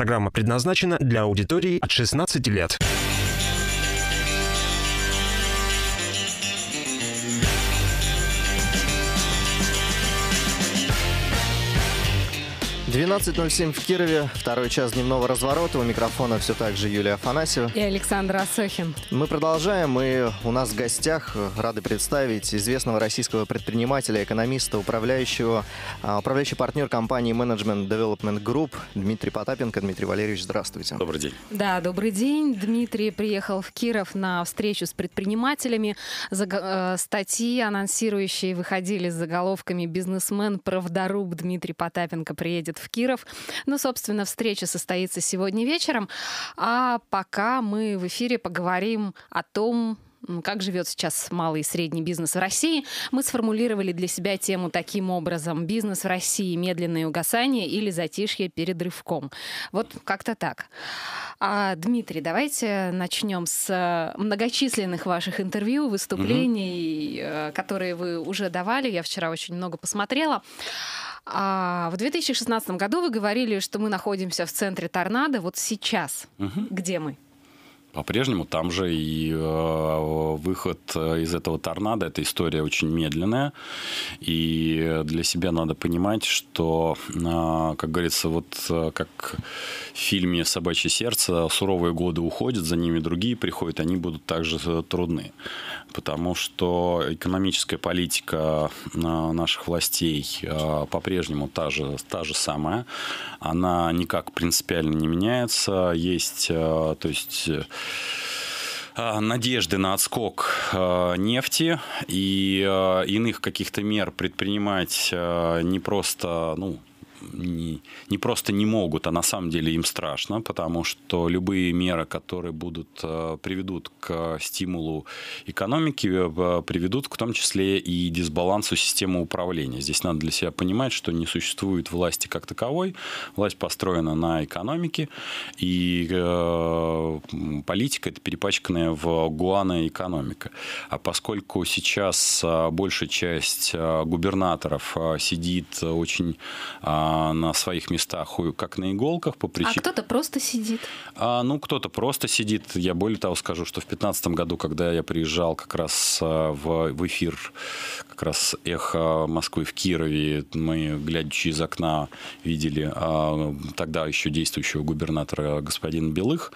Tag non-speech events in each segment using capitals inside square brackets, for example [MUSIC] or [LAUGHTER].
Программа предназначена для аудитории от 16 лет. 12.07 в Кирове, второй час дневного разворота. У микрофона все так же Юлия Афанасьева. И Александр Асохин. Мы продолжаем, и у нас в гостях рады представить известного российского предпринимателя, экономиста, управляющего, а, управляющий партнер компании Management Development Group Дмитрий Потапенко. Дмитрий Валерьевич, здравствуйте. Добрый день. Да, добрый день. Дмитрий приехал в Киров на встречу с предпринимателями. Э, статьи, анонсирующие, выходили с заголовками «Бизнесмен, правдоруб Дмитрий Потапенко приедет в Киров. Ну, собственно, встреча состоится сегодня вечером. А пока мы в эфире поговорим о том, как живет сейчас малый и средний бизнес в России, мы сформулировали для себя тему таким образом. Бизнес в России – медленное угасание или затишье перед рывком. Вот как-то так. А, Дмитрий, давайте начнем с э, многочисленных ваших интервью, выступлений, угу. которые вы уже давали. Я вчера очень много посмотрела. А в 2016 году вы говорили, что мы находимся в центре торнадо. Вот сейчас угу. где мы? По-прежнему там же и э, выход э, из этого торнадо, эта история очень медленная. И для себя надо понимать, что, э, как говорится, вот э, как в фильме «Собачье сердце» суровые годы уходят, за ними другие приходят, они будут также э, трудны потому что экономическая политика э, наших властей э, по-прежнему та же, та же самая. Она никак принципиально не меняется. Есть, э, то есть надежды на отскок нефти и иных каких-то мер предпринимать не просто, ну, не, не просто не могут, а на самом деле им страшно, потому что любые меры, которые будут, э, приведут к стимулу экономики, э, приведут к том числе и дисбалансу системы управления. Здесь надо для себя понимать, что не существует власти как таковой, власть построена на экономике, и э, политика – это перепачканная в гуана экономика. А поскольку сейчас э, большая часть губернаторов сидит очень а, на своих местах, как на иголках по причине... А кто-то просто сидит? А, ну, кто-то просто сидит. Я более того скажу, что в 2015 году, когда я приезжал как раз а, в, в эфир как раз эхо Москвы в Кирове. Мы, глядя из окна, видели а, тогда еще действующего губернатора господина Белых.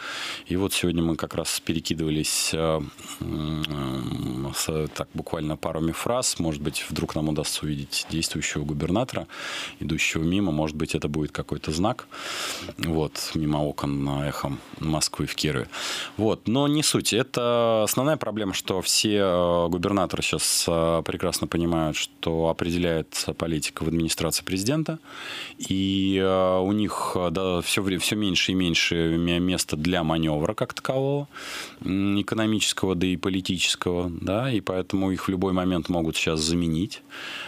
И вот сегодня мы как раз перекидывались а, с, так, буквально парами фраз. Может быть, вдруг нам удастся увидеть действующего губернатора, идущего мимо. Может быть, это будет какой-то знак. Вот, мимо окон на эхом Москвы в Кирове. Вот, но не суть. Это основная проблема, что все а, губернаторы сейчас а, прекрасно понимают, что определяется политика в администрации президента, и э, у них э, да, все, все меньше и меньше места для маневра как такового, экономического, да и политического, да, и поэтому их в любой момент могут сейчас заменить,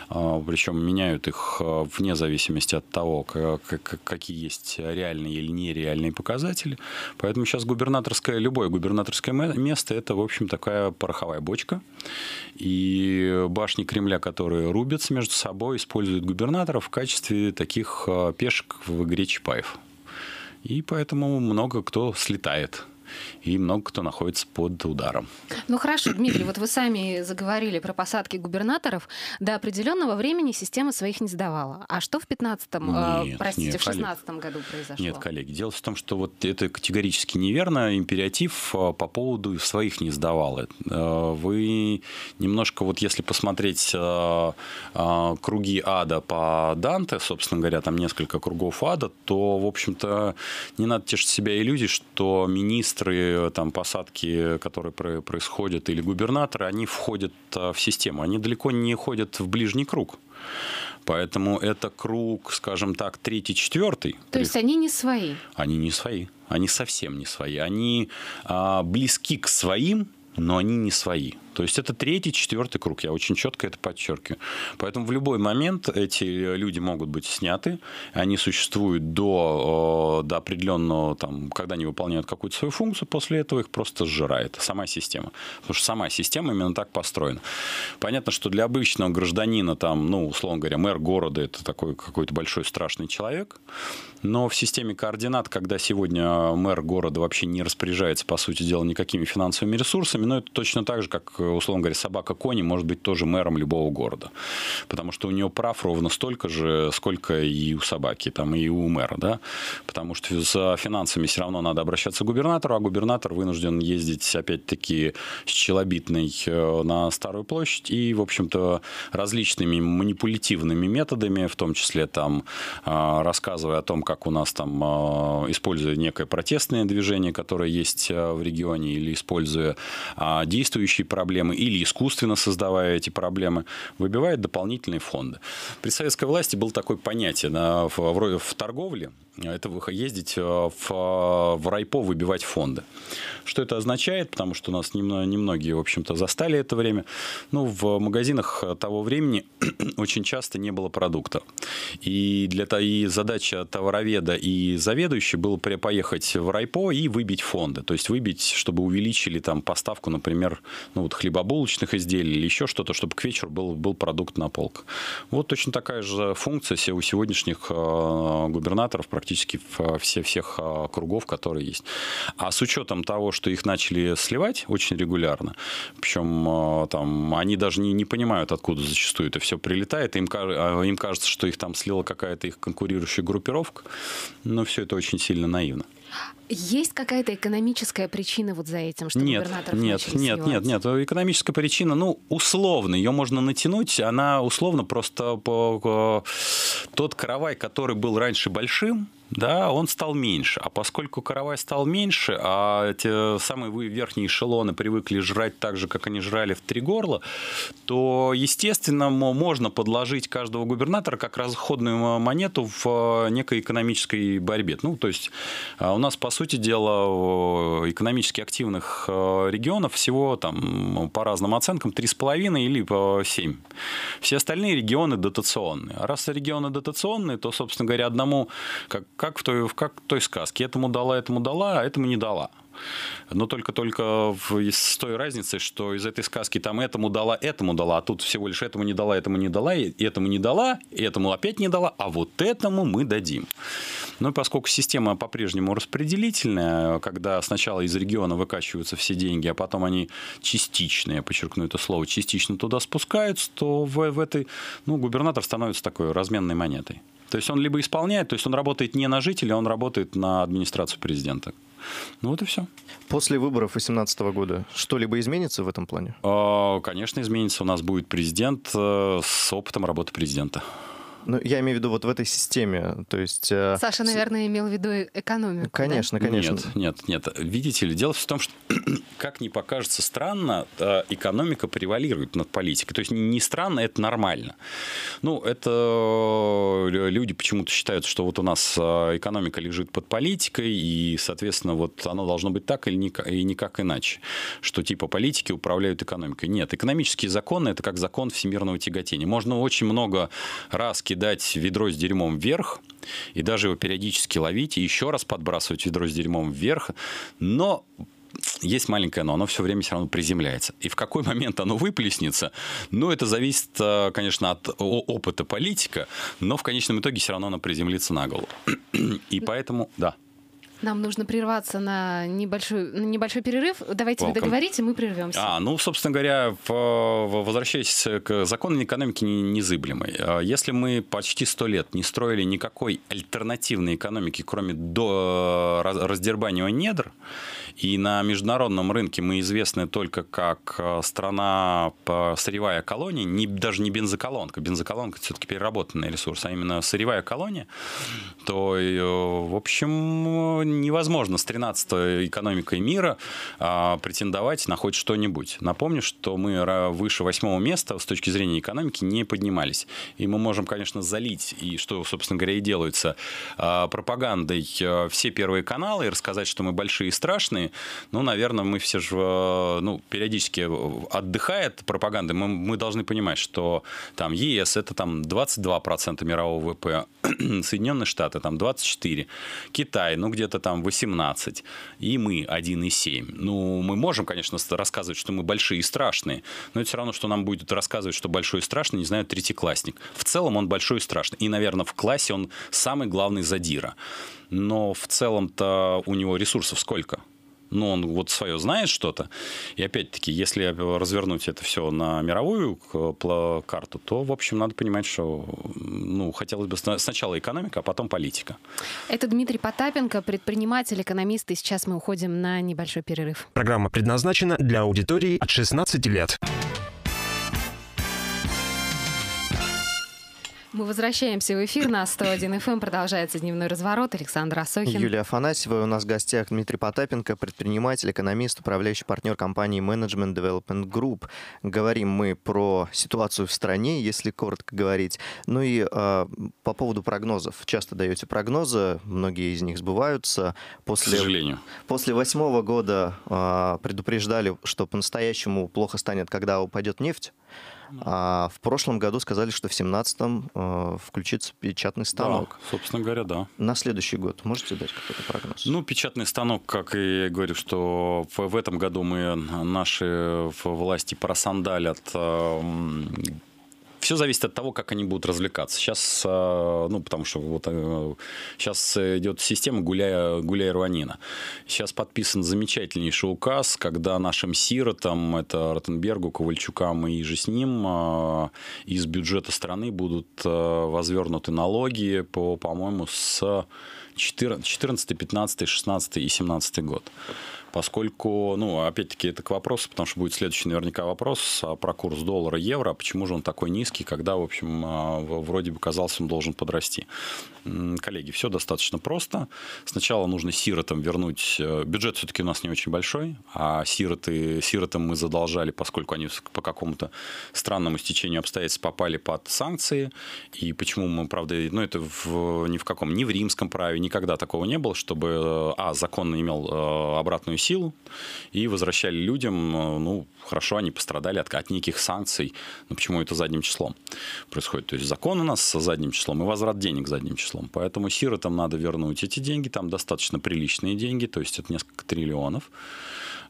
а, причем меняют их э, вне зависимости от того, какие есть реальные или нереальные показатели, поэтому сейчас губернаторское, любое губернаторское место – это, в общем, такая пороховая бочка, и башни Кремля, которые рубятся между собой, используют губернаторов в качестве таких э, пешек в игре Чапаев. И поэтому много кто слетает и много кто находится под ударом. Ну хорошо, Дмитрий, вот вы сами заговорили про посадки губернаторов. До определенного времени система своих не сдавала. А что в 15-м, э, простите, нет, в 16 году произошло? Нет, коллеги, дело в том, что вот это категорически неверно. Императив э, по поводу своих не сдавала. Э, вы немножко, вот если посмотреть э, круги ада по Данте, собственно говоря, там несколько кругов ада, то, в общем-то, не надо тешить себя иллюзий, что министр министры э, там, посадки, которые происходят, или губернаторы, они входят а, в систему. Они далеко не ходят в ближний круг. Поэтому это круг, скажем так, третий, четвертый. То есть они не свои? Они не свои. Они совсем не свои. Они а, близки к своим, но они не свои. То есть это третий, четвертый круг, я очень четко это подчеркиваю. Поэтому в любой момент эти люди могут быть сняты, они существуют до, до определенного, там, когда они выполняют какую-то свою функцию, после этого их просто сжирает сама система. Потому что сама система именно так построена. Понятно, что для обычного гражданина, там, ну, условно говоря, мэр города – это такой какой-то большой страшный человек, но в системе координат, когда сегодня мэр города вообще не распоряжается, по сути дела, никакими финансовыми ресурсами, но это точно так же, как э, Э, условно говоря, собака Кони может быть тоже мэром любого города. Потому что у нее прав ровно столько же, сколько и у собаки, там, и у мэра. Да? Потому что за финансами все равно надо обращаться к губернатору, а губернатор вынужден ездить, опять-таки, с Челобитной э, на Старую площадь и, в общем-то, различными манипулятивными методами, в том числе там э, рассказывая о том, как у нас там, используя некое протестное движение, которое есть в регионе, или используя а, действующие проблемы, проблемы или искусственно создавая эти проблемы, выбивает дополнительные фонды. При советской власти было такое понятие да, в, в торговле, это ездить э, в, э, в райпо выбивать фонды. Что это означает? Потому что у нас немногие, в общем-то, застали это время. Ну, в магазинах того времени [CLEARS THROAT] очень часто не было продукта. И, для, и задача товароведа и заведующей было поехать в райпо и выбить фонды. То есть выбить, чтобы увеличили там поставку, например, ну, вот хлебобулочных изделий или еще что-то, чтобы к вечеру был, был продукт на полках. Вот точно такая же функция у сегодняшних э, губернаторов практически практически а, все, всех а, кругов, которые есть. А с учетом того, что их начали сливать очень регулярно, причем а, там они даже не, не понимают, откуда зачастую это все прилетает, им, им кажется, что их там слила какая-то их конкурирующая группировка, но все это очень сильно наивно. Есть какая-то экономическая причина вот за этим, что нет, губернаторов нет, начали нет, нет, нет, экономическая причина, ну условно, ее можно натянуть, она условно просто по, тот каравай, который был раньше большим, да, он стал меньше. А поскольку каравай стал меньше, а те самые верхние эшелоны привыкли жрать так же, как они жрали в три горла, то, естественно, можно подложить каждого губернатора как разходную монету в э, некой экономической борьбе. Ну, то есть э, у нас, по сути дела, э, экономически активных регионов всего, там, по разным оценкам, 3,5 или 7. Все остальные регионы дотационные. А раз регионы дотационные, то, собственно говоря, одному, как как в той, как в той сказке. Этому дала, этому дала, а этому не дала. Но только-только с той разницей, что из этой сказки там этому дала, этому дала, а тут всего лишь этому не дала, этому не дала, и этому не дала, и этому опять не дала, а вот этому мы дадим. Но поскольку система по-прежнему распределительная, когда сначала из региона выкачиваются все деньги, а потом они частично, я подчеркну это слово, частично туда спускаются, то в, в этой, ну, губернатор становится такой разменной монетой. То есть он либо исполняет, то есть он работает не на жителя, он работает на администрацию президента. Ну вот и все. После выборов 2018 года что-либо изменится в этом плане? А, конечно, изменится. У нас будет президент э, с опытом работы президента. Ну, я имею в виду вот в этой системе, то есть... Э, Саша, наверное, имел в виду э, экономику. Конечно, да? конечно. Нет, нет, нет. Видите ли, дело в том, что, [CLEARS THROAT] как ни покажется странно, э, экономика превалирует над политикой. То есть не странно, это нормально. Ну, это люди почему-то считают, что вот у нас экономика лежит под политикой, и, соответственно, вот оно должно быть так или никак, и никак иначе, что типа политики управляют экономикой. Нет, экономические законы – это как закон всемирного тяготения. Можно очень много раз кидать ведро с дерьмом вверх, и даже его периодически ловить, и еще раз подбрасывать ведро с дерьмом вверх, но есть маленькое но, оно все время все равно приземляется. И в какой момент оно выплеснется, ну, это зависит, э, конечно, от опыта политика, но в конечном итоге все равно оно приземлится на голову. И поэтому, да. Нам нужно прерваться на небольшой, на небольшой перерыв. Давайте Welcome. вы договорите, мы прервемся. А, ну, собственно говоря, возвращаясь к закону экономики незыблемой. А, если мы почти сто лет не строили никакой альтернативной экономики, кроме до раздербанивания недр, и на международном рынке мы известны только как а, страна а, сырьевая колония, не, даже не бензоколонка, бензоколонка все-таки переработанный ресурс, а именно сырьевая колония, то, э, в общем, невозможно с 13-й экономикой мира а, претендовать на хоть что-нибудь. Напомню, что мы выше восьмого места с точки зрения экономики не поднимались. И мы можем, конечно, залить, и что, собственно говоря, и делается, а, пропагандой а, все первые каналы и рассказать, что мы большие и страшные. но наверное, мы все же, а, ну, периодически отдыхает пропаганда, мы, мы должны понимать, что там ЕС это там 22% мирового ВВП, [CLEARS THROAT] Соединенные Штаты там 24%, Китай, ну, где-то кому-то там 18, и мы 1,7. Ну, мы можем, конечно, рассказывать, что мы большие и страшные, но это все равно, что нам будет рассказывать, что большой и страшный, не знаю, третьеклассник. В целом он большой и страшный. И, наверное, в классе он самый главный задира. Но в целом-то у него ресурсов сколько? но ну, он вот свое знает что-то. И опять-таки, если развернуть это все на мировую карту, то, в общем, надо понимать, что ну, хотелось бы сначала экономика, а потом политика. Это Дмитрий Потапенко, предприниматель, экономист, и сейчас мы уходим на небольшой перерыв. Программа предназначена для аудитории от 16 лет. Мы возвращаемся в эфир на 101 FM. Эм продолжается дневной разворот. Александр Асохин. Юлия Афанасьева. У нас в гостях Дмитрий Потапенко, предприниматель, экономист, управляющий партнер компании Management Development Group. Говорим мы про ситуацию в стране, если коротко говорить. Ну и э, по поводу прогнозов. Часто даете прогнозы, многие из них сбываются. После, К сожалению. После восьмого года э, предупреждали, что по-настоящему плохо станет, когда упадет нефть. А в прошлом году сказали, что в 2017 э, включится печатный станок. Да, собственно говоря, да. На следующий год можете дать какой-то прогноз? Ну, печатный станок, как и говорю, что в этом году мы наши власти просандалят э, все зависит от того, как они будут развлекаться. Сейчас, а, ну, потому что вот сейчас э, идет система гуляя, гуляя рванина. Сейчас подписан замечательнейший указ, когда нашим сиротам, это Ротенбергу, Ковальчукам и же с ним, а, из бюджета страны будут а, возвернуты налоги по, по-моему, с 14, 14, 15, 16 и 17 год поскольку, ну, опять-таки, это к вопросу, потому что будет следующий наверняка вопрос а, про курс доллара-евро, а почему же он такой низкий, когда, в общем, а, вроде бы казался, он должен подрасти. Коллеги, все достаточно просто. Сначала нужно сиротам вернуть, э, бюджет все-таки у нас не очень большой, а сироты, сиротам мы задолжали, поскольку они по какому-то странному стечению обстоятельств попали под санкции, и почему мы, правда, ну, это в, ни в каком, ни в римском праве никогда такого не было, чтобы, э, а, закон имел э, обратную силу, сил и возвращали людям, э, ну, хорошо, они пострадали от, от неких санкций, но почему это задним числом происходит? То есть закон у нас со задним числом и возврат денег задним числом, поэтому сиротам надо вернуть эти деньги, там достаточно приличные деньги, то есть это несколько триллионов,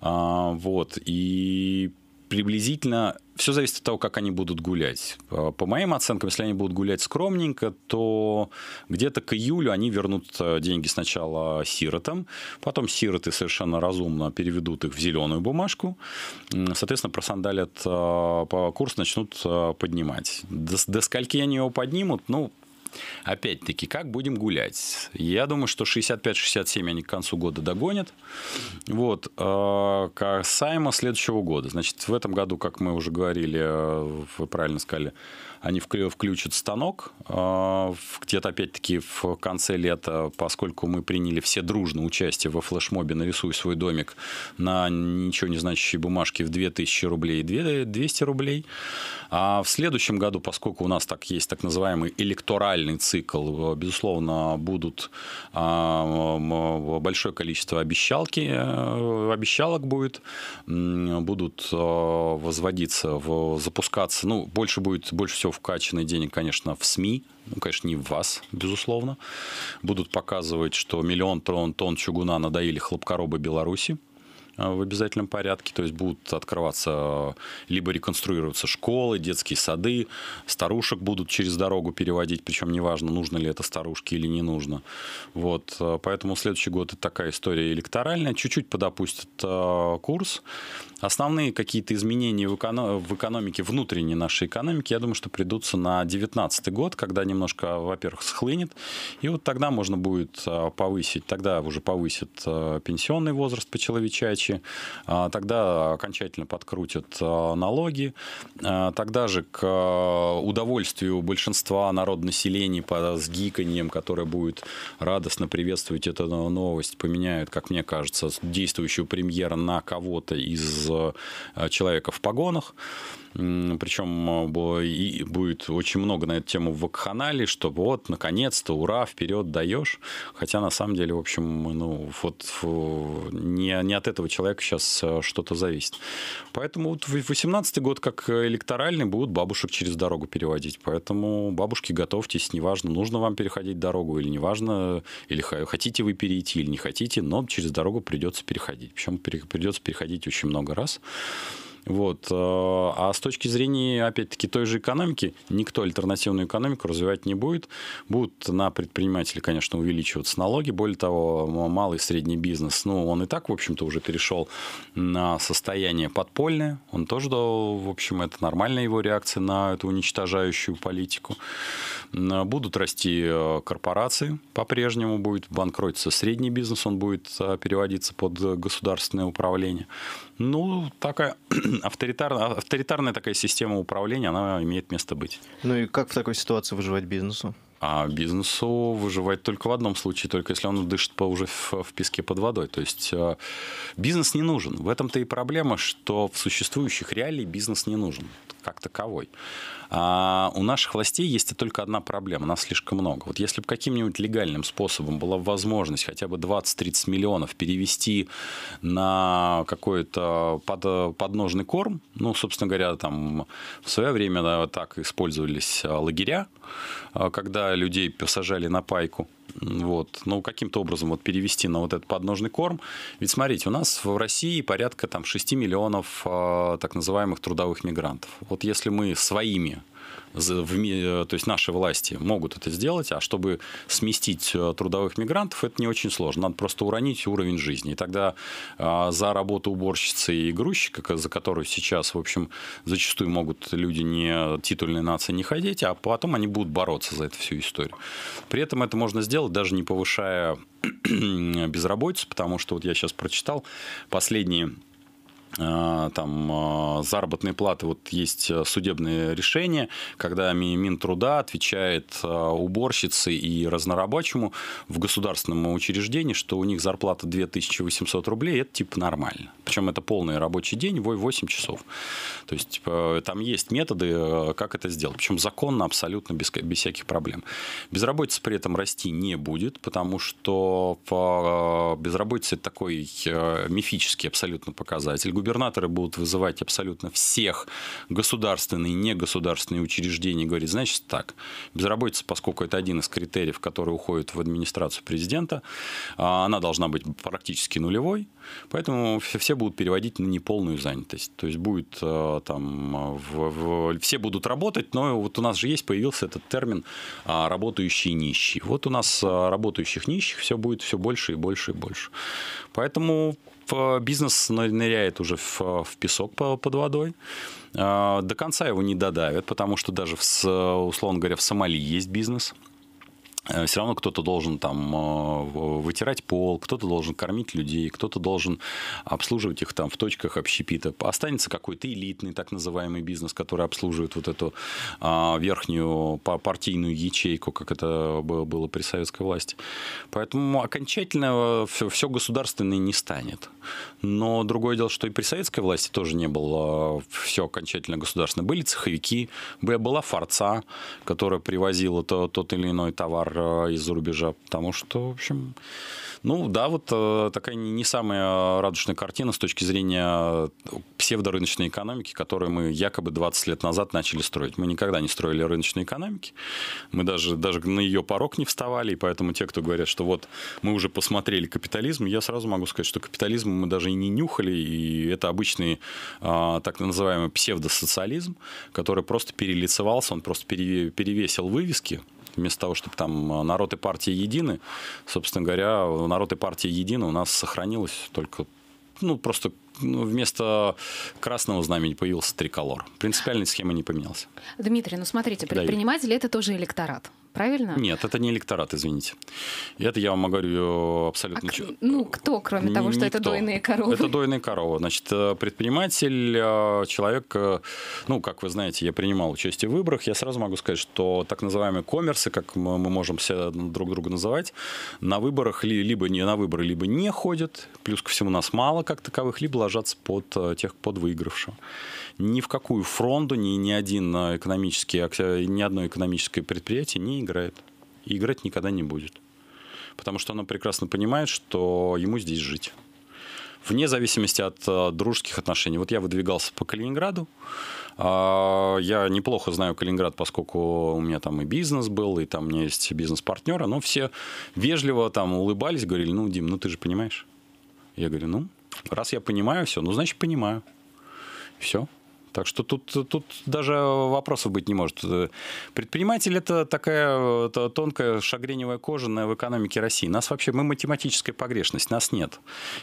а, вот, и приблизительно все зависит от того, как они будут гулять. По моим оценкам, если они будут гулять скромненько, то где-то к июлю они вернут э, деньги сначала сиротам, потом сироты совершенно разумно переведут их в зеленую бумажку, соответственно, просандалят э, по курс, начнут э, поднимать. До, до скольки они его поднимут, ну, Опять-таки, как будем гулять? Я думаю, что 65-67 они к концу года догонят. Вот. Э, касаемо следующего года. Значит, в этом году, как мы уже говорили, э, вы правильно сказали, они включат станок. Э, где-то опять-таки в конце лета, поскольку мы приняли все дружно участие во флешмобе «Нарисуй свой домик» на ничего не значащей бумажке в 2000 рублей и 200 рублей. А в следующем году, поскольку у нас так есть так называемый электоральный цикл, э, безусловно, будут а, большое количество обещалки, э, обещалок будет, будут возводиться, запускаться, ну, больше будет, больше всего вкачаны денег, конечно, в СМИ, ну, конечно, не в вас, безусловно. Будут показывать, что миллион тонн, чугуна надоили хлопкоробы Беларуси. Э, в обязательном порядке, то есть будут открываться э, либо реконструироваться школы, детские сады, старушек будут через дорогу переводить, причем неважно, нужно ли это старушке или не нужно. Вот, э, поэтому следующий год это такая история электоральная, чуть-чуть подопустят курс. Основные какие-то изменения в, эконом... в экономике, внутренней нашей экономики, я думаю, что придутся на 2019 год, когда немножко, во-первых, схлынет, и вот тогда можно будет повысить, тогда уже повысит пенсионный возраст по человечайке, вещи, а, тогда окончательно подкрутят а, налоги, а, тогда же к удовольствию большинства народонаселения по сгиканьям, которое будет радостно приветствовать эту новость, поменяют, как мне кажется, действующую премьера на кого-то из человека в погонах. Причем будет очень много на эту тему в вакханале, что вот, наконец-то, ура, вперед даешь. Хотя, на самом деле, в общем, ну, вот не, не от этого человека сейчас э, что-то зависит. Поэтому вот 18 год, как э, электоральный, будут бабушек через дорогу переводить. Поэтому, бабушки, готовьтесь, неважно, нужно вам переходить дорогу или неважно, или хотите вы перейти или не хотите, но через дорогу придется переходить. Причем придется переходить очень много раз. Вот. Э, а с точки зрения, опять-таки, той же экономики, никто альтернативную экономику развивать не будет. Будут на предпринимателей, конечно, увеличиваться налоги. Более того, малый и средний бизнес, ну, он и так, в общем-то, уже перешел на состояние подпольное. Он тоже, да, в общем, это нормальная его реакция на эту уничтожающую политику. Будут расти э, корпорации по-прежнему, будет банкротиться средний бизнес, он будет э, переводиться под государственное управление. Ну, такая [CLEARS THROAT] авторитарная, авторитарная такая система управления, она имеет место быть. Ну и как в такой ситуации выживать бизнесу? А бизнесу выживать только в одном случае, только если он дышит по, уже в, в песке под водой. То есть а, бизнес не нужен. В этом-то и проблема, что в существующих реалий бизнес не нужен как таковой. А у наших властей есть только одна проблема, нас слишком много. Вот если бы каким-нибудь легальным способом была возможность хотя бы 20-30 миллионов перевести на какой-то под, подножный корм, ну, собственно говоря, там в свое время да, так использовались а, лагеря, а, когда людей посажали на пайку, вот, ну, каким-то образом вот перевести на вот этот подножный корм. Ведь смотрите, у нас в России порядка там 6 миллионов э, так называемых трудовых мигрантов. Вот если мы своими в, э, то есть наши власти могут это сделать, а чтобы сместить э, трудовых мигрантов, это не очень сложно. Надо просто уронить уровень жизни. И тогда а, за работу уборщицы и грузчика, за которую сейчас, в общем, зачастую могут люди не титульной нации не ходить, а потом они будут бороться за эту всю историю. При этом это можно сделать, даже не повышая [CLEARS THROAT] безработицу, потому что вот я сейчас прочитал последние а, там а, заработные платы, вот есть э, судебные решения, когда Минтруда отвечает а, уборщице и разнорабочему в государственном учреждении, что у них зарплата 2800 рублей, это типа нормально. Причем это полный рабочий день, 8 часов. То есть типа, э, там есть методы, э, как это сделать. Причем законно, абсолютно, без, без всяких проблем. Безработица при этом расти не будет, потому что безработица это такой мифический абсолютно показатель губернаторы будут вызывать абсолютно всех государственные и негосударственные учреждения и говорить, значит так, безработица, поскольку это один из критериев, который уходит в администрацию президента, а, она должна быть практически нулевой, поэтому все будут переводить на неполную занятость. То есть будет а, там, а, в, в, все будут работать, но вот у нас же есть, появился этот термин «работающие нищие». Вот у нас работающих нищих все будет все больше и больше и больше. Поэтому Э, бизнес ныряет уже в, э, в песок под водой. А, до конца его не додавят, потому что даже, в, условно говоря, в Сомали есть бизнес – Э, все равно кто-то должен там э, вытирать пол, кто-то должен кормить людей, кто-то должен обслуживать их там в точках общепита. Останется какой-то элитный так называемый бизнес, который обслуживает вот эту а, верхнюю партийную ячейку, как это было при советской власти. Поэтому окончательно э, все государственное не станет. Но другое дело, что и при советской власти тоже не было все окончательно государственное. Были цеховики, была фарца, которая привозила тот или иной товар Э, из-за рубежа, потому что, в общем, ну да, вот э, такая не самая радужная картина с точки зрения псевдорыночной экономики, которую мы якобы 20 лет назад начали строить. Мы никогда не строили рыночной экономики, мы даже, даже на ее порог не вставали, и поэтому те, кто говорят, что вот мы уже посмотрели капитализм, я сразу могу сказать, что капитализм мы даже и не нюхали, и это обычный а, так называемый псевдосоциализм, который просто перелицевался, он просто перевесил вывески, вместо того, чтобы там э, народ и партия едины, собственно говоря, народ и партия едины у нас сохранилось только ну, просто ну, вместо красного знамени появился триколор. Принципиальная схема не поменялась. Дмитрий, ну смотрите, предприниматели да, это тоже электорат правильно? Нет, это не электорат, извините. Это я вам говорю абсолютно... А, ч... ну, кто, кроме того, что Никто. это дойные коровы? Это дойные коровы. Значит, э, предприниматель, э, человек, э, ну, как вы знаете, я принимал участие в выборах, я сразу могу сказать, что так называемые коммерсы, как мы, можем себя друг друга называть, на выборах ли, либо не на выборы, либо не ходят, плюс ко всему нас мало как таковых, либо ложатся под тех, под выигравшего ни в какую фронту ни, ни, один а, экономический, э, ни одно экономическое предприятие не играет. И играть никогда не будет. Потому что оно прекрасно понимает, что ему здесь жить. Вне зависимости от э, дружеских отношений. Вот я выдвигался по Калининграду. Э, я неплохо знаю Калининград, поскольку у меня там и бизнес был, и там у меня есть бизнес-партнеры. Но все вежливо там улыбались, говорили, ну, Дим, ну ты же понимаешь. Я говорю, ну, раз я понимаю все, ну, значит, понимаю. Все. Так что тут, тут даже вопросов быть не может. Предприниматель – это такая это тонкая шагреневая кожа в экономике России. Нас вообще, мы математическая погрешность, нас нет.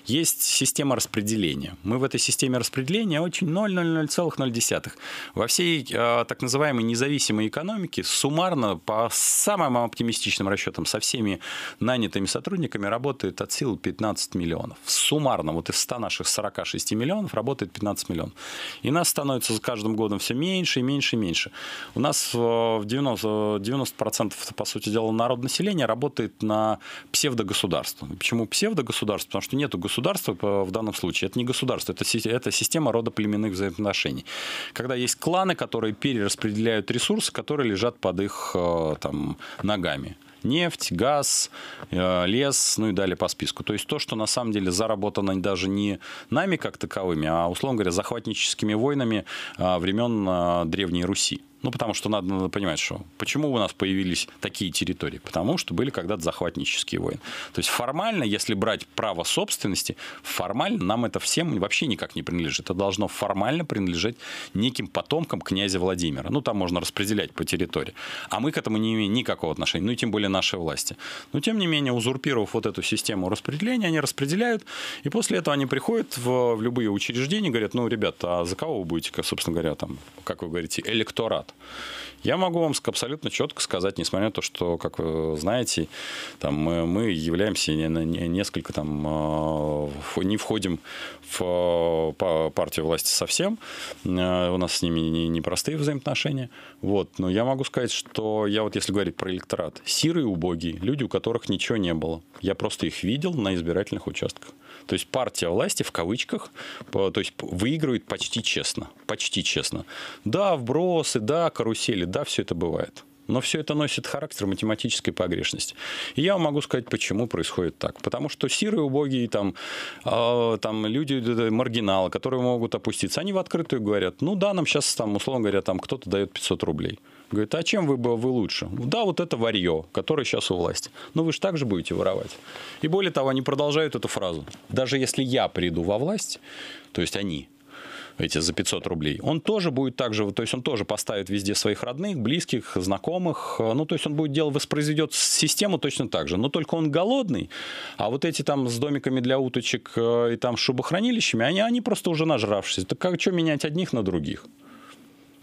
Есть система распределения. Мы в этой системе распределения очень 0,00,0. Во всей а, так называемой независимой экономике суммарно, по самым оптимистичным расчетам, со всеми нанятыми сотрудниками работает от силы 15 миллионов. Суммарно, вот из 100 наших 46 миллионов работает 15 миллионов. И нас становится становится с каждым годом все меньше и меньше и меньше. У нас э, в 90%, 90% по сути дела, народ населения работает на псевдогосударство. Почему псевдогосударство? Потому что нету государства э, в данном случае. Это не государство, это, это система родоплеменных взаимоотношений. Когда есть кланы, которые перераспределяют ресурсы, которые лежат под их э, там, ногами нефть, газ, э, лес, ну и далее по списку. То есть то, что на самом деле заработано даже не нами как таковыми, а, условно говоря, захватническими войнами а, времен а, Древней Руси. Ну, потому что надо, надо понимать, что почему у нас появились такие территории? Потому что были когда-то захватнические войны. То есть формально, если брать право собственности, формально нам это всем вообще никак не принадлежит. Это должно формально принадлежать неким потомкам князя Владимира. Ну, там можно распределять по территории. А мы к этому не имеем никакого отношения, ну и тем более наши власти. Но тем не менее, узурпировав вот эту систему распределения, они распределяют, и после этого они приходят в, в любые учреждения и говорят, ну, ребята, а за кого вы будете, собственно говоря, там, как вы говорите, электорат? Я могу вам абсолютно четко сказать, несмотря на то, что, как вы знаете, там, мы, мы являемся несколько там, а, не входим в а, партию власти совсем. А, у нас с ними непростые взаимоотношения. Вот. Но я могу сказать, что я вот если говорить про электорат, сирые убогие, люди, у которых ничего не было. Я просто их видел на избирательных участках. То есть партия власти в кавычках то есть выигрывает почти честно. Почти честно. Да, вбросы, да, карусели, да, все это бывает. Но все это носит характер математической погрешности. И я могу сказать, почему происходит так. Потому что сирые, убогие, там, э, там люди, маргиналы, которые могут опуститься, они в открытую говорят, ну да, нам сейчас, там, условно говоря, там кто-то дает 500 рублей. Говорит, а чем вы, бы вы лучше? «Ну да, вот это варье, которое сейчас у власти. Но ну вы же также будете воровать. И более того, они продолжают эту фразу. Даже если я приду во власть, то есть они, эти за 500 рублей, он тоже будет так же, то есть он тоже поставит везде своих родных, близких, знакомых, ну, то есть он будет делать, воспроизведет систему точно так же, но только он голодный, а вот эти там с домиками для уточек э, и там шубохранилищами, они, они просто уже нажравшиеся. Так как что менять одних на других?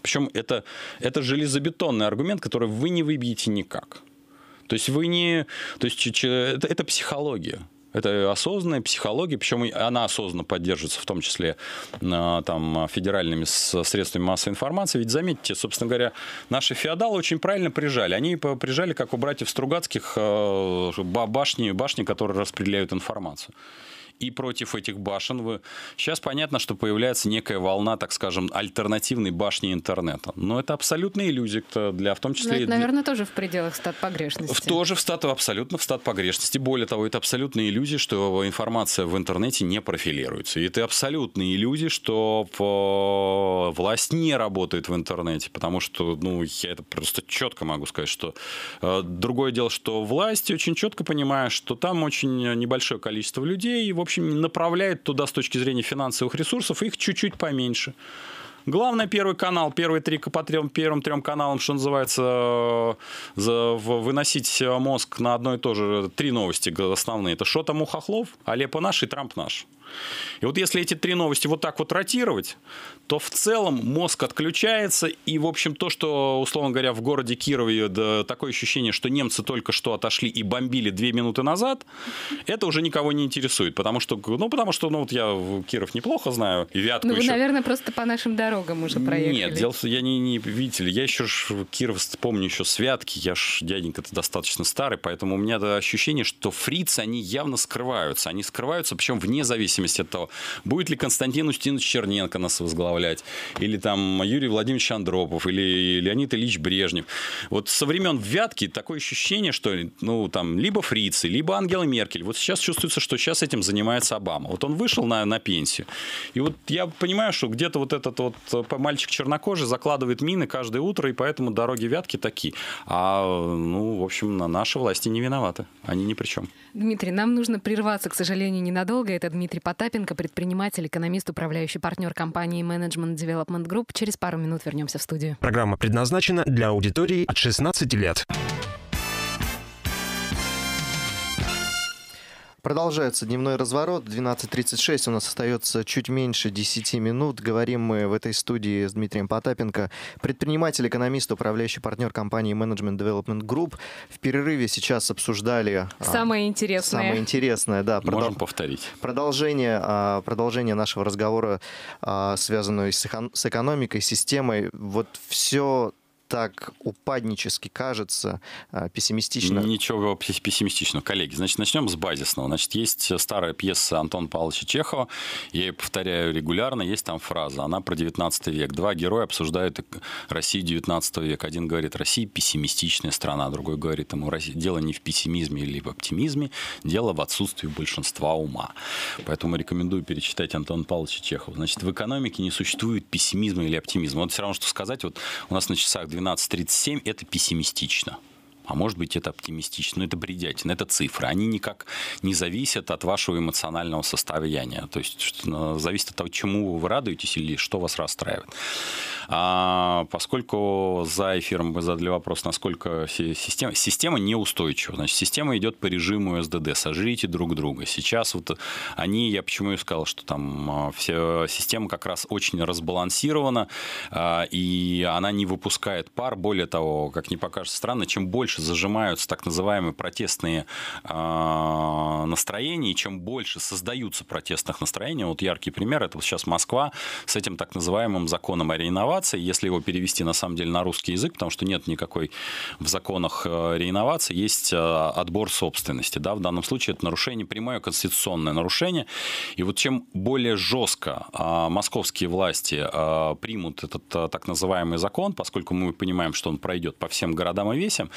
Причем это, это железобетонный аргумент, который вы не выбьете никак. То есть вы не... То есть это, это психология. Это осознанная психология, причем она осознанно поддерживается, в том числе а, там, федеральными средствами массовой информации. Ведь заметьте, собственно говоря, наши феодалы очень правильно прижали. Они прижали, как у братьев Стругацких, а, башни, башни которые распределяют информацию и против этих башен. Вы... Сейчас понятно, что появляется некая волна, так скажем, альтернативной башни интернета. Но это абсолютно иллюзия, для, в том числе... Но это, и для... наверное, тоже в пределах стат погрешности. В, тоже в стат, абсолютно в стат погрешности. Более того, это абсолютная иллюзия, что информация в интернете не профилируется. И это абсолютная иллюзия, что э, власть не работает в интернете, потому что, ну, я это просто четко могу сказать, что э, другое дело, что власть очень четко понимает, что там очень э, небольшое количество людей, и, в общем общем, направляют туда с точки зрения финансовых ресурсов, их чуть-чуть поменьше. Главное, первый канал, первые три по трем, первым трем каналам, что называется, э, за, выносить мозг на одно и то же. Три новости основные. Это что там у Хохлов, Алеппо наш и Трамп наш. И вот если эти три новости вот так вот ротировать, то в целом мозг отключается, и, в общем, то, что, условно говоря, в городе Кирове да, такое ощущение, что немцы только что отошли и бомбили две минуты назад, это уже никого не интересует, потому что, ну, потому что, ну, вот я Киров неплохо знаю, Вятку Ну, вы, еще... наверное, просто по нашим дорогам уже проехали. Нет, дело, я не, не, видите ли, я еще ж Киров помню еще святки. я ж дяденька-то достаточно старый, поэтому у меня это ощущение, что фрицы, они явно скрываются, они скрываются, причем вне зависимости зависимости от того, будет ли Константин Устинович Черненко нас возглавлять, или там Юрий Владимирович Андропов, или Леонид Ильич Брежнев. Вот со времен Вятки такое ощущение, что ну, там, либо фрицы, либо Ангела Меркель. Вот сейчас чувствуется, что сейчас этим занимается Обама. Вот он вышел на, на пенсию. И вот я понимаю, что где-то вот этот вот э, мальчик чернокожий закладывает мины каждое утро, и поэтому дороги Вятки такие. А, ну, в общем, на наши власти не виноваты. Они ни при чем. Дмитрий, нам нужно прерваться, к сожалению, ненадолго. Это Дмитрий Потапенко, предприниматель, экономист, управляющий партнер компании Management Development Group. Через пару минут вернемся в студию. Программа предназначена для аудитории от 16 лет. Продолжается дневной разворот. 12.36. У нас остается чуть меньше 10 минут. Говорим мы в этой студии с Дмитрием Потапенко, предприниматель, экономист, управляющий партнер компании Management Development Group. В перерыве сейчас обсуждали... А, самое интересное. Самое интересное, да. Продол... Можем повторить. Продолжение, а, продолжение нашего разговора, а, связанное с экономикой, системой. Вот все так упаднически кажется, а, пессимистично? Ничего пессимистичного, коллеги. Значит, начнем с базисного. Значит, есть старая пьеса Антона Павловича Чехова, я ее повторяю регулярно, есть там фраза, она про 19 век. Два героя обсуждают Россию 19 века. Один говорит, Россия пессимистичная страна, другой говорит ему, дело не в пессимизме или в оптимизме, дело в отсутствии большинства ума. Поэтому рекомендую перечитать Антона Павловича Чехова. Значит, в экономике не существует пессимизма или оптимизма. Вот все равно, что сказать, вот у нас на часах 12 12.37 это пессимистично а может быть это оптимистично, но это бредятина, это цифры. Они никак не зависят от вашего эмоционального состояния. То есть что, ну, зависит от того, чему вы радуетесь или что вас расстраивает. А, поскольку за эфиром вы задали вопрос, насколько система, система неустойчива. Значит, система идет по режиму СДД, сожрите друг друга. Сейчас вот они, я почему и сказал, что там а, вся система как раз очень разбалансирована, а, и она не выпускает пар. Более того, как ни покажется странно, чем больше зажимаются так называемые протестные а, настроения, и чем больше создаются протестных настроений, вот яркий пример, это сейчас Москва с этим так называемым законом о реинновации, если его перевести на самом деле на русский язык, потому что нет никакой в законах э, реинновации, есть э, отбор собственности, да, в данном случае это нарушение, прямое конституционное нарушение, и вот чем более жестко а, московские власти а, примут этот э, так называемый закон, поскольку мы понимаем, что он пройдет по всем городам и весям,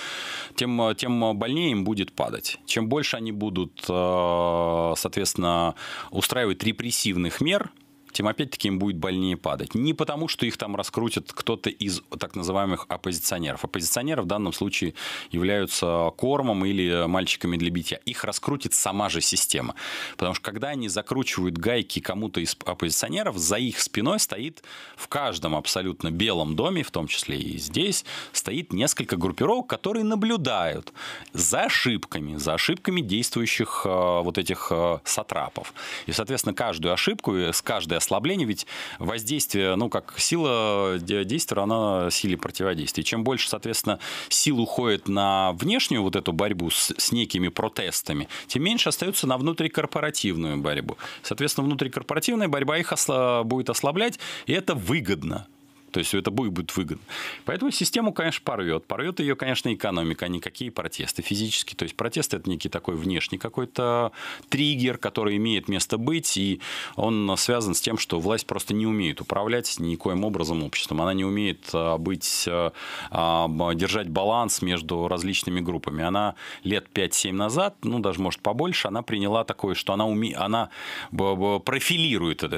тем, тем больнее им будет падать. Чем больше они будут, э, соответственно, устраивать репрессивных мер, тем опять-таки им будет больнее падать. Не потому, что их там раскрутит кто-то из так называемых оппозиционеров. Оппозиционеры в данном случае являются кормом или мальчиками для битья. Их раскрутит сама же система. Потому что когда они закручивают гайки кому-то из оппозиционеров, за их спиной стоит в каждом абсолютно белом доме, в том числе и здесь, стоит несколько группировок, которые наблюдают за ошибками, за ошибками действующих э, вот этих э, сатрапов. И, соответственно, каждую ошибку, э, с каждой ослабление, ведь воздействие, ну, как сила действия она силе противодействия. Чем больше, соответственно, сил уходит на внешнюю вот эту борьбу с, с некими протестами, тем меньше остается на внутрикорпоративную борьбу. Соответственно, внутрикорпоративная борьба их осла- будет ослаблять, и это выгодно то есть это будет, будет выгодно. Поэтому систему, конечно, порвет. Порвет ее, конечно, экономика, а никакие протесты физические. То есть протест – это некий такой внешний какой-то триггер, который имеет место быть, и он связан с тем, что власть просто не умеет управлять никоим образом обществом. Она не умеет а, быть, а, а, держать баланс между различными группами. Она лет 5-7 назад, ну, даже, может, побольше, она приняла такое, что она, уме... она профилирует э,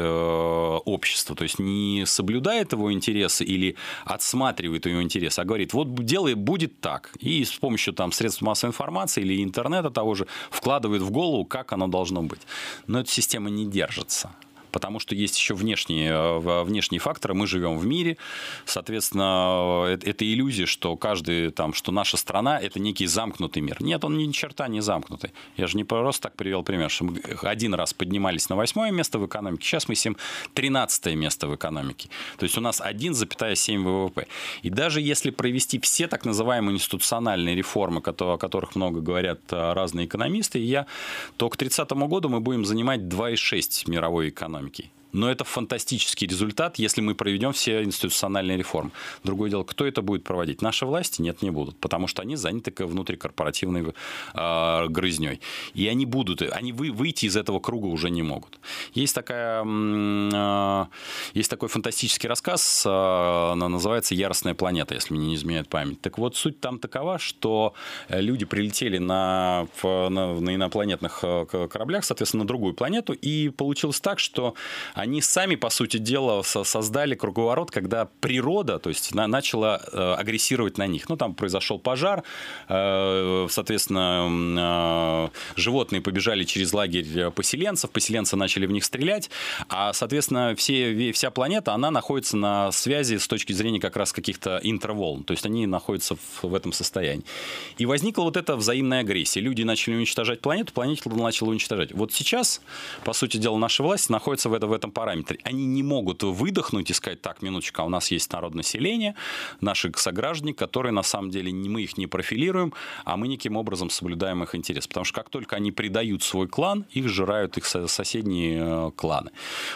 общество, то есть не соблюдает его интересы, интерес или отсматривает ее интерес, а говорит, вот делай будет так. И с помощью там средств массовой информации или интернета того же вкладывает в голову, как оно должно быть. Но эта система не держится потому что есть еще внешние, э, внешние факторы. Мы живем в мире, соответственно, э, это, это иллюзия, что каждый там, что наша страна – это некий замкнутый мир. Нет, он ни черта не замкнутый. Я же не просто так привел пример, что мы один раз поднимались на восьмое место в экономике, сейчас мы сим тринадцатое место в экономике. То есть у нас 1,7 ВВП. И даже если провести все так называемые институциональные реформы, о которых много говорят э, разные экономисты, я, то к 30 году мы будем занимать 2,6 мировой экономики. Miki. Но это фантастический результат, если мы проведем все институциональные реформы. Другое дело, кто это будет проводить? Наши власти? Нет, не будут, потому что они заняты внутрикорпоративной э, а, грызней. И они будут, они вы, выйти из этого круга уже не могут. Есть, такая, э, есть такой фантастический рассказ, э, называется «Яростная планета», если мне не изменяет память. Так вот, суть там такова, что люди прилетели на, на, на инопланетных э, кораблях, соответственно, на другую планету, и получилось так, что они они сами, по сути дела, создали круговорот, когда природа, то есть, на, начала э, агрессировать на них. Ну, там произошел пожар, э, соответственно, э, животные побежали через лагерь поселенцев, поселенцы начали в них стрелять, а, соответственно, все, вся планета, она находится на связи с точки зрения как раз каких-то интроволн, то есть они находятся в, этом состоянии. И возникла вот эта взаимная агрессия. Люди начали уничтожать планету, планета начала уничтожать. Вот сейчас, по сути дела, наша власть находится в, это, в этом параметре. Они не могут выдохнуть и сказать, так, минуточка у нас есть население наши сограждане, которые на самом деле не мы их не профилируем, а мы никаким образом соблюдаем их интерес. Потому что как только они предают свой клан, их жирают их соседние э, кланы.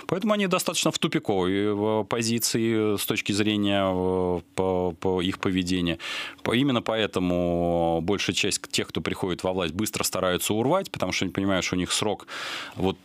Поэтому они достаточно в тупиковой э, позиции э, с точки зрения по, по их поведения. Именно поэтому большая часть тех, кто приходит во власть, быстро стараются урвать, потому что они понимают, что у них срок вот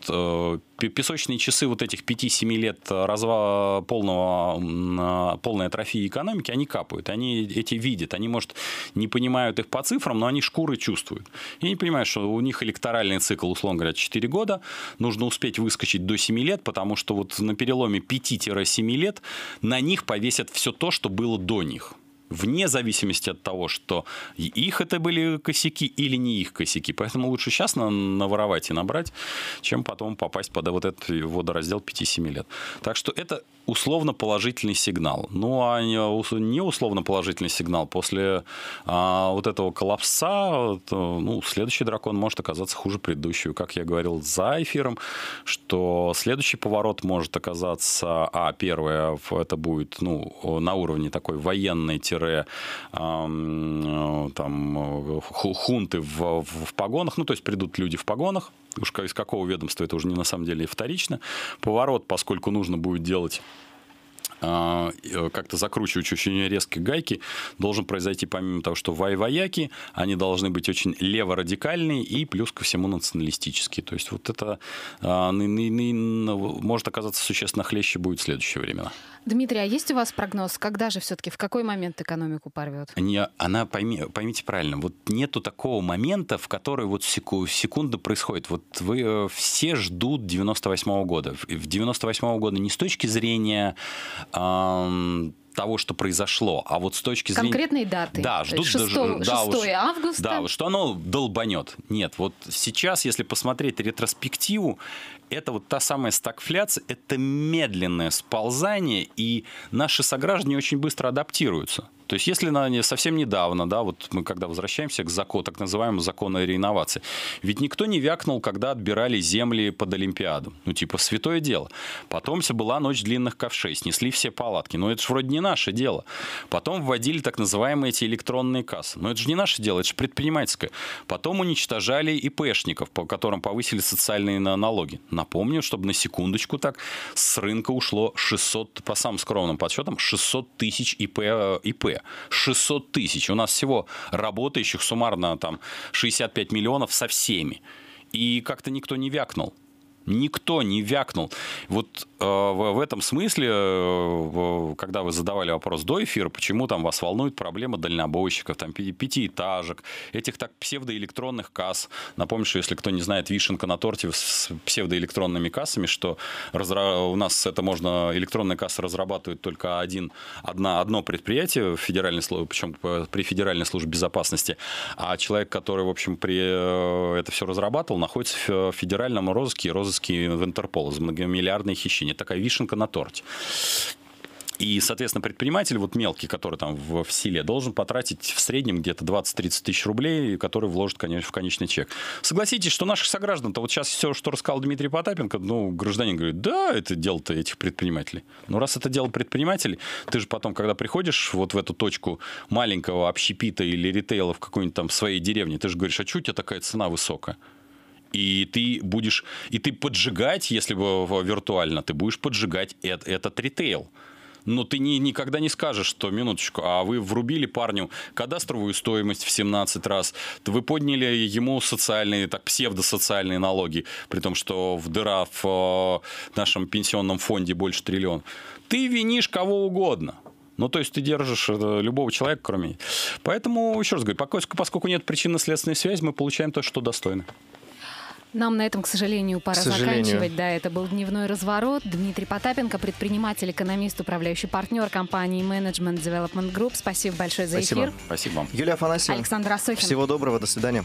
песочные часы вот эти этих 5-7 лет э, разва... полного, а, полной атрофии экономики, они капают, они эти видят, они, может, не понимают их по цифрам, но они шкуры чувствуют. И они понимают, что у них электоральный цикл, условно говоря, 4 года, нужно успеть выскочить до 7 лет, потому что вот на переломе 5-7 лет на них повесят все то, что было до них вне зависимости от того, что их это были косяки или не их косяки. Поэтому лучше сейчас наворовать и набрать, чем потом попасть под вот этот водораздел 5-7 лет. Так что это условно положительный сигнал. Ну а не условно положительный сигнал после а, вот этого коллапса, то, ну, следующий дракон может оказаться хуже предыдущего. Как я говорил за эфиром, что следующий поворот может оказаться, а первое, это будет ну, на уровне такой военной тире э, там э, хунты в, в погонах, ну то есть придут люди в погонах, уж из какого ведомства это уже не на самом деле вторично. Поворот, поскольку нужно будет делать а, э, как-то закручивать очень резкие гайки, должен произойти помимо того, что вай вайваяки, они должны быть очень леворадикальные и плюс ко всему националистические. То есть вот это а, ну, может оказаться существенно хлеще будет в следующее время. Дмитрий, а есть у вас прогноз, когда же все-таки, в какой момент экономику порвет? Не, она, пойми, поймите правильно, вот нету такого момента, в который вот секу, секунда происходит. Вот вы э, все ждут 98 -го года. В 98 -го года не с точки зрения... Эм, того, что произошло, а вот с точки зрения... Конкретные даты. Да, ждут 6, даже, 6 да, уж, августа. Да, что оно долбанет. Нет, вот сейчас, если посмотреть ретроспективу, это вот та самая стагфляция, это медленное сползание, и наши сограждане очень быстро адаптируются. То есть если на, совсем недавно, да, вот мы когда возвращаемся к закону, так называемому закону реинновации, ведь никто не вякнул, когда отбирали земли под Олимпиаду. Ну, типа, святое дело. Потом все была ночь длинных ковшей, снесли все палатки. Но это же вроде не наше дело. Потом вводили так называемые эти электронные кассы. Но это же не наше дело, это же предпринимательское. Потом уничтожали ИПшников, по которым повысили социальные налоги. Напомню, чтобы на секундочку так с рынка ушло 600, по самым скромным подсчетам, 600 тысяч ИП, э, ИП ВВП. 600 тысяч. У нас всего работающих суммарно там 65 миллионов со всеми. И как-то никто не вякнул. Никто не вякнул. Вот э, в этом смысле, э, когда вы задавали вопрос до эфира, почему там вас волнует проблема дальнобойщиков, там пятиэтажек, этих так псевдоэлектронных касс. Напомню, что если кто не знает, вишенка на торте с псевдоэлектронными кассами, что разра... у нас это можно, электронная касса разрабатывает только один, одна, одно предприятие, федеральной, причем э, при Федеральной службе безопасности, а человек, который, в общем, при, э, это все разрабатывал, находится э, в федеральном розыске и розыске розыски в Интерпола за многомиллиардные хищения. Такая вишенка на торте. И, соответственно, предприниматель, вот мелкий, который там в, в селе, должен потратить в среднем где-то 20-30 тысяч рублей, который вложит, конечно, в конечный чек. Согласитесь, что наших сограждан-то вот сейчас все, что рассказал Дмитрий Потапенко, ну, гражданин говорит, да, это дело-то этих предпринимателей. Ну раз это дело предпринимателей, ты же потом, когда приходишь вот в эту точку маленького общепита или ритейла в какой-нибудь там своей деревне, ты же говоришь, а что у тебя такая цена высокая? и ты будешь, и ты поджигать, если бы виртуально, ты будешь поджигать этот, этот ритейл. Но ты ни, никогда не скажешь, что, минуточку, а вы врубили парню кадастровую стоимость в 17 раз, вы подняли ему социальные, так, псевдосоциальные налоги, при том, что в дыра в э, нашем пенсионном фонде больше триллион. Ты винишь кого угодно. Ну, то есть ты держишь э, любого человека, кроме... Поэтому, еще раз говорю, поскольку нет причинно-следственной связи, мы получаем то, что достойно. Нам на этом, к сожалению, пора к сожалению. заканчивать. Да, это был дневной разворот. Дмитрий Потапенко, предприниматель, экономист, управляющий партнер компании Management Development Group. Спасибо большое за Спасибо. эфир. Спасибо. Юлия Афанасьева. Александр Асохин. Всего доброго. До свидания.